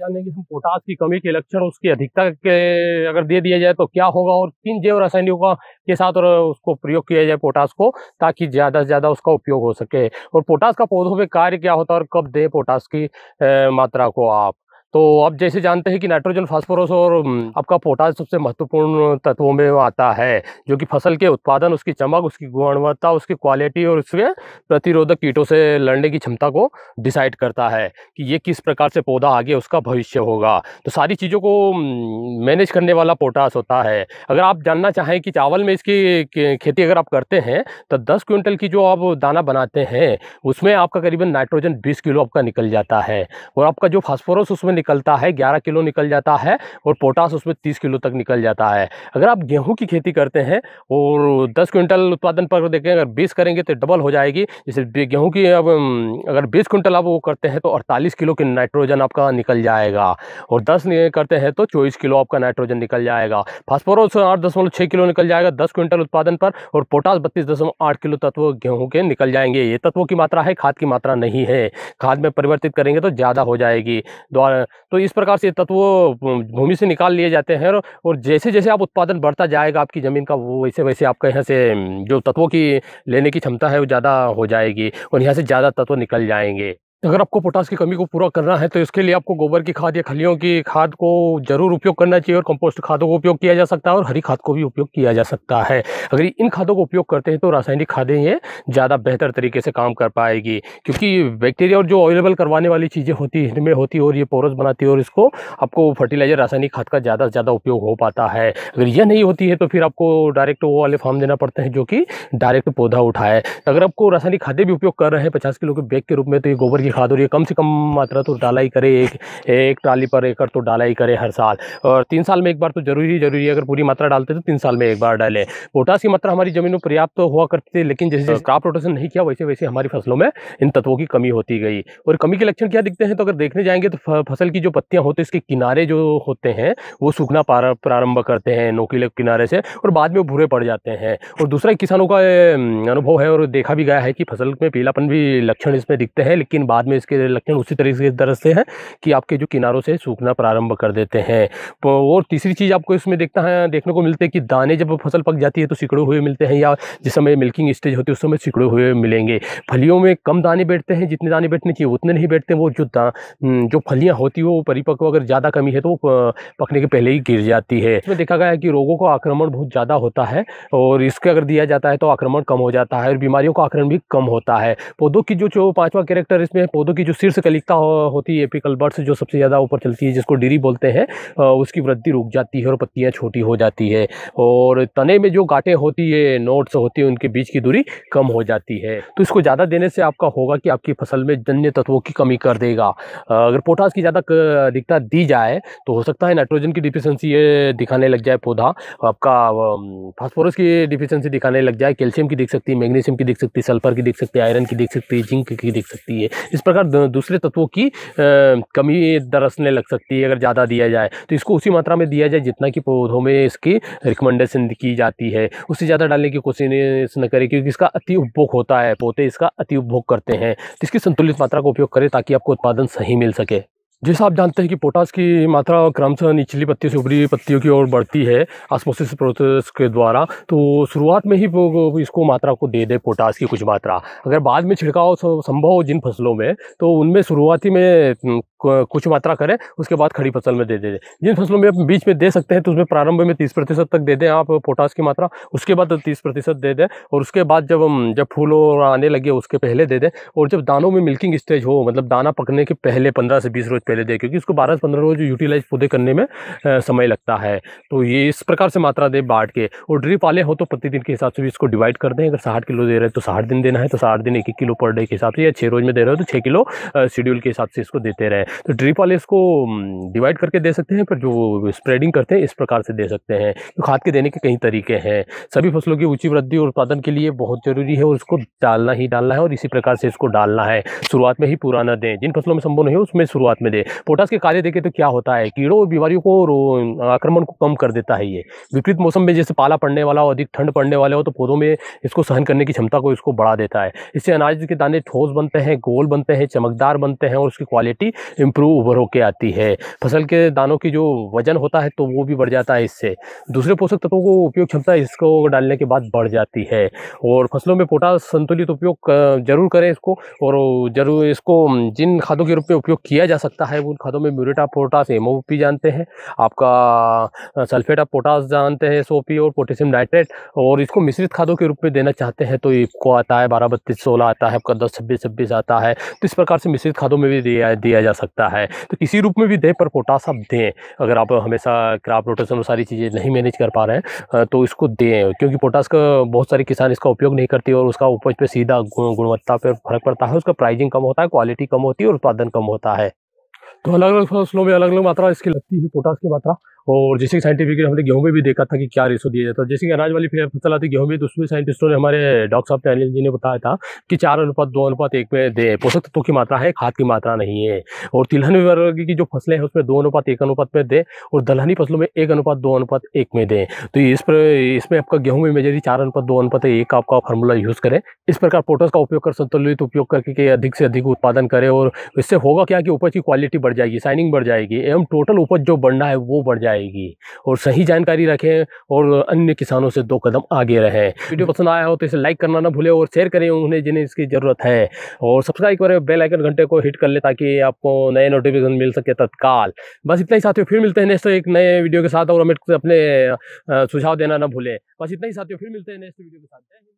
जानेंगे कि हम पोटास की कमी के लक्षण उसकी अधिकता के अगर दे दिया जाए तो क्या होगा और किन जैव रासायनिकों के साथ और उसको प्रयोग किया जाए पोटास को ताकि ज़्यादा से ज़्यादा उसका उपयोग हो सके और पोटास का पौधों में कार्य क्या होता है और कब दें पोटास की मात्रा को आप तो आप जैसे जानते हैं कि नाइट्रोजन फास्फोरस और आपका पोटास सबसे महत्वपूर्ण तत्वों में आता है जो कि फसल के उत्पादन उसकी चमक उसकी गुणवत्ता उसकी क्वालिटी और उसके प्रतिरोधक कीटों से लड़ने की क्षमता को डिसाइड करता है कि ये किस प्रकार से पौधा आगे उसका भविष्य होगा तो सारी चीज़ों को मैनेज करने वाला पोटास होता है अगर आप जानना चाहें कि चावल में इसकी खेती अगर आप करते हैं तो दस क्विंटल की जो आप दाना बनाते हैं उसमें आपका करीबन नाइट्रोजन बीस किलो आपका निकल जाता है और आपका जो फॉस्फोरस उसमें निकलता है 11 किलो निकल जाता है और पोटास उसमें 30 किलो तक निकल जाता है अगर आप गेहूं की खेती करते हैं और 10 क्विंटल उत्पादन पर देखें अगर 20 करेंगे तो डबल हो जाएगी जैसे गेहूं की अब अगर 20 क्विंटल आप वो करते हैं तो 48 किलो के नाइट्रोजन आपका निकल जाएगा और दस करते हैं तो चौबीस किलो आपका नाइट्रोजन निकल जाएगा फास्फोरस आठ दशमलव छः किलो निकल जाएगा दस क्विंटल उत्पादन पर और पोटास बत्तीस दशमलव आठ किलो तत्व गेहूँ के निकल जाएंगे ये तत्वों की मात्रा है खाद की मात्रा नहीं है खाद में परिवर्तित करेंगे तो ज़्यादा हो जाएगी द्वारा तो इस प्रकार से तत्व भूमि से निकाल लिए जाते हैं और जैसे जैसे आप उत्पादन बढ़ता जाएगा आपकी ज़मीन का वो वैसे वैसे आपका यहाँ से जो तत्वों की लेने की क्षमता है वो ज़्यादा हो जाएगी और यहाँ से ज़्यादा तत्व निकल जाएंगे अगर आपको पोटास की कमी को पूरा करना है तो इसके लिए आपको गोबर की खाद या खलियों की खाद को जरूर उपयोग करना चाहिए और कंपोस्ट खादों का उपयोग किया जा सकता है और हरी खाद को भी उपयोग किया जा सकता है अगर इन खादों का उपयोग करते हैं तो रासायनिक खादें ये ज़्यादा बेहतर तरीके से काम कर पाएगी क्योंकि बैक्टीरिया और जो अवेलेबल करवाने वाली चीज़ें होती है इनमें होती है और ये पोरस बनाती है और इसको आपको फर्टिलाइज़र रासायनिक खाद का ज़्यादा से ज़्यादा उपयोग हो पाता है अगर यह नहीं होती है तो फिर आपको डायरेक्ट वो वाले फार्म देना पड़ते हैं जो कि डायरेक्ट पौधा उठाए अगर आपको रासायनिक खादें भी उपयोग कर रहे हैं पचास किलो के बैग के रूप में तो ये गोबर जी खाद और ये कम से कम मात्रा तो डाला ही करे एक एक ट्राली पर एकड़ तो डाला ही करे हर साल और तीन साल में एक बार तो जरूरी जरूरी है अगर पूरी मात्रा डालते तो तीन साल में एक बार डाले पोटास की मात्रा हमारी ज़मीन में पर्याप्त तो हुआ करती थी लेकिन जैसे जैसे क्राप रोटेशन नहीं किया वैसे वैसे हमारी फसलों में इन तत्वों की कमी होती गई और कमी के लक्षण क्या दिखते हैं तो अगर देखने जाएंगे तो फसल की जो पत्तियाँ होती है इसके किनारे जो होते हैं वो सूखना प्रारंभ करते हैं नोकीले किनारे से और बाद में वो भूरे पड़ जाते हैं और दूसरा किसानों का अनुभव है और देखा भी गया है कि फसल में पीलापन भी लक्षण इसमें दिखते हैं लेकिन बाद बाद में इसके लक्षण उसी तरीके से तरह से हैं कि आपके जो किनारों से सूखना प्रारंभ कर देते हैं और तीसरी चीज़ आपको इसमें देखता है देखने को मिलते हैं कि दाने जब फसल पक जाती है तो सिकड़े हुए मिलते हैं या जिस समय मिल्किंग स्टेज होती है उस समय सिकड़े हुए मिलेंगे फलियों में कम दाने बैठते हैं जितने दाने बैठने चाहिए उतने नहीं बैठते वो जो जो फलियाँ होती है वो परिपक्व अगर ज़्यादा कमी है तो पकने के पहले ही गिर जाती है इसमें देखा गया है कि रोगों का आक्रमण बहुत ज़्यादा होता है और इसके अगर दिया जाता है तो आक्रमण कम हो जाता है और बीमारियों का आक्रमण भी कम होता है पौधों की जो जो पाँचवा कैरेक्टर इसमें पौधों की जो शीर्ष कलिकता हो, होती है एपिकल बर्ड्स जो सबसे ज़्यादा ऊपर चलती है जिसको डिरी बोलते हैं उसकी वृद्धि रुक जाती है और पत्तियाँ छोटी हो जाती है और तने में जो गाँटें होती है नोट्स होती है उनके बीच की दूरी कम हो जाती है तो इसको ज़्यादा देने से आपका होगा कि आपकी फसल में जन्य तत्वों की कमी कर देगा अगर पोटास की ज़्यादा अधिकता दी जाए तो हो सकता है नाइट्रोजन की डिफिशेंसी दिखाने लग जाए पौधा आपका फास्फोरस की डिफिशेंसी दिखाने लग जाए कैल्शियम की दिख सकती है मैग्नीशियम की दिख सकती है सल्फर की दिख सकती है आयरन की दिख सकती है जिंक की दिख सकती है इस प्रकार दूसरे तत्वों की कमी दरसने लग सकती है अगर ज़्यादा दिया जाए तो इसको उसी मात्रा में दिया जाए जितना कि पौधों में इसकी रिकमेंडेशन की जाती है उससे ज़्यादा डालने की कोशिश न करें क्योंकि इसका अति उपभोग होता है पौधे इसका अति उपभोग करते हैं तो इसकी संतुलित मात्रा का उपयोग करें ताकि आपको उत्पादन सही मिल सके जैसा आप जानते हैं कि पोटास की मात्रा क्रमशः निचली पत्तियों से ऊपरी पत्तियों की ओर बढ़ती है आसपोसिस प्रोसेस के द्वारा तो शुरुआत में ही इसको मात्रा को दे दे पोटास की कुछ मात्रा अगर बाद में छिड़काव संभव हो जिन फसलों में तो उनमें शुरुआती में कुछ मात्रा करें उसके बाद खड़ी फसल में दे दें जिन फसलों में आप बीच में दे सकते हैं तो उसमें प्रारंभ में तीस प्रतिशत तक दे दें आप पोटास की मात्रा उसके बाद तीस प्रतिशत दे दें और उसके बाद जब जब फूल और आने लगे उसके पहले दे दें और जब दानों में मिल्किंग स्टेज हो मतलब दाना पकने के पहले पंद्रह से बीस रोज़ पहले दें क्योंकि उसको बारह से पंद्रह रोज़ यूटिलाइज पौधे करने में समय लगता है तो ये इस प्रकार से मात्रा दें बाढ़ के और ड्रिप वाले हो तो प्रतिदिन के हिसाब से भी इसको डिवाइड कर दें अगर साठ किलो दे रहे तो साठ दिन देना है तो साठ दिन एक एक किलो पर डे के हिसाब से या छः रोज़ में दे रहे हो तो छः किलो शेड्यूल के हिसाब से इसको देते रहे तो ड्रिप वाले इसको डिवाइड करके दे सकते हैं पर जो स्प्रेडिंग करते हैं इस प्रकार से दे सकते हैं तो खाद के देने के कई तरीके हैं सभी फसलों की ऊंची वृद्धि और उत्पादन के लिए बहुत ज़रूरी है और उसको डालना ही डालना है और इसी प्रकार से इसको डालना है शुरुआत में ही पूरा ना दें जिन फसलों में संभव नहीं हो उसमें शुरुआत में दें पोटास के कार्य देखें तो क्या होता है कीड़ों और बीमारियों को आक्रमण को कम कर देता है ये विपरीत मौसम में जैसे पाला पड़ने वाला हो अधिक ठंड पड़ने वाले हो तो पौधों में इसको सहन करने की क्षमता को इसको बढ़ा देता है इससे अनाज के दाने ठोस बनते हैं गोल बनते हैं चमकदार बनते हैं और उसकी क्वालिटी इम्प्रूव उभर होकर आती है फसल के दानों की जो वजन होता है तो वो भी बढ़ जाता है इससे दूसरे पोषक तत्वों को उपयोग क्षमता इसको डालने के बाद बढ़ जाती है और फसलों में पोटास संतुलित उपयोग जरूर करें इसको और जरूर इसको जिन खादों के रूप में उपयोग किया जा सकता है उन खादों में म्यूरेटा पोटास एम जानते हैं आपका सल्फेट ऑफ पोटास जानते हैं एस और पोटेशियम नाइट्रेट और इसको मिश्रित खादों के रूप में देना चाहते हैं तो इसको आता है बारह बत्तीस सोलह आता है आपका दस छब्बीस छब्बीस आता है तो इस प्रकार से मिश्रित खादों में भी दिया दिया जा सकता है सकता है तो किसी रूप में भी दें पर पोटास आप दें अगर आप हमेशा क्राप रोटेशन और सारी चीज़ें नहीं मैनेज कर पा रहे हैं तो इसको दें क्योंकि पोटास का बहुत सारे किसान इसका उपयोग नहीं करते और उसका उपज पर सीधा गुणवत्ता पर फर्क पड़ता है उसका प्राइजिंग कम होता है क्वालिटी कम होती है और उत्पादन कम होता है तो अलग अलग फसलों में अलग अलग मात्रा इसकी लगती है पोटास की मात्रा और जैसे कि साइंटिफिकली हमने गेहूं में भी देखा था कि क्या रेशो दिया जाता है जैसे कि अनाज वाली फसल आती गेहूं में तो उसमें साइंटिस्टों ने हमारे डॉक्टर साहब ने अनिल जी ने बताया था कि चार अनुपात दो अनुपात एक में दे पोषक तत्वों की मात्रा है खाद की मात्रा नहीं है और तिलहन वर्ग की जो फसलें हैं उसमें दो अनुपात एक अनुपात में दें और दलहनी फसलों में एक अनुपात दो अनुपात एक में दें तो इस पर इसमें आपका गेहूं में मेजरी चार अनुपात दो अनुपात एक आपका फॉर्मूला यूज़ करें इस प्रकार पोटस का उपयोग कर संतुलित उपयोग करके अधिक से अधिक उत्पादन करें और इससे होगा क्या कि उपज की क्वालिटी बढ़ जाएगी साइनिंग बढ़ जाएगी एवं टोटल उपज जो बढ़ना है वो बढ़ जाएगी आएगी और सही जानकारी रखें और अन्य किसानों से दो कदम आगे रहें वीडियो पसंद आया हो तो इसे लाइक करना ना भूलें और शेयर करें उन्हें जिन्हें इसकी ज़रूरत है और सब्सक्राइब करें बेल आइकन घंटे को हिट कर लें ताकि आपको नए नोटिफिकेशन मिल सके तत्काल बस इतना ही साथियों फिर मिलते हैं नेक्स्ट एक नए वीडियो के साथ और हमें अपने सुझाव देना ना भूलें बस इतना ही साथियों फिर मिलते हैं नेक्स्ट वीडियो के साथ